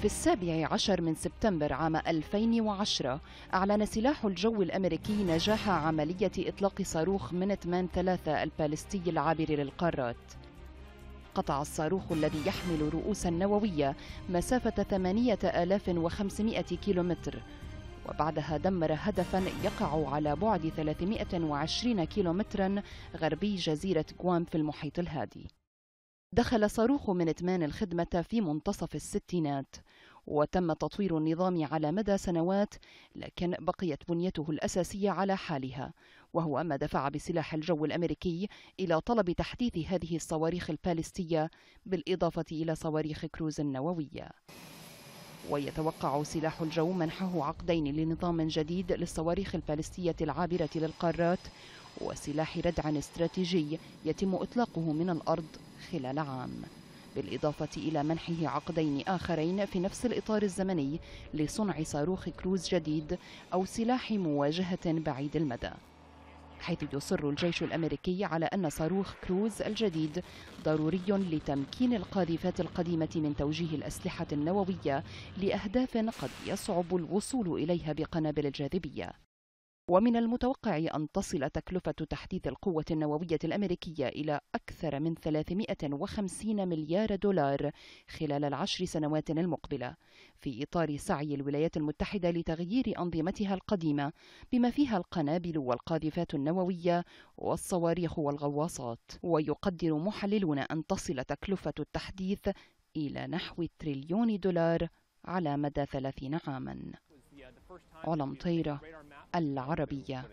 في السابع عشر من سبتمبر عام 2010 أعلن سلاح الجو الأمريكي نجاح عملية إطلاق صاروخ من مان 3 البالستي العابر للقارات قطع الصاروخ الذي يحمل رؤوسا نووية مسافة 8500 كيلومتر وبعدها دمر هدفا يقع على بعد 320 كيلومترا غربي جزيرة غوام في المحيط الهادي دخل صاروخ اتمان الخدمة في منتصف الستينات وتم تطوير النظام على مدى سنوات لكن بقيت بنيته الأساسية على حالها وهو ما دفع بسلاح الجو الأمريكي إلى طلب تحديث هذه الصواريخ البالستية بالإضافة إلى صواريخ كروز النووية ويتوقع سلاح الجو منحه عقدين لنظام جديد للصواريخ البالستية العابرة للقارات وسلاح ردع استراتيجي يتم إطلاقه من الأرض خلال عام بالإضافة إلى منحه عقدين آخرين في نفس الإطار الزمني لصنع صاروخ كروز جديد أو سلاح مواجهة بعيد المدى حيث يصر الجيش الأمريكي على أن صاروخ كروز الجديد ضروري لتمكين القاذفات القديمة من توجيه الأسلحة النووية لأهداف قد يصعب الوصول إليها بقنابل الجاذبية ومن المتوقع أن تصل تكلفة تحديث القوة النووية الأمريكية إلى أكثر من 350 مليار دولار خلال العشر سنوات المقبلة، في إطار سعي الولايات المتحدة لتغيير أنظمتها القديمة بما فيها القنابل والقاذفات النووية والصواريخ والغواصات، ويقدر محللون أن تصل تكلفة التحديث إلى نحو تريليون دولار على مدى 30 عامًا. على مطيرة العربية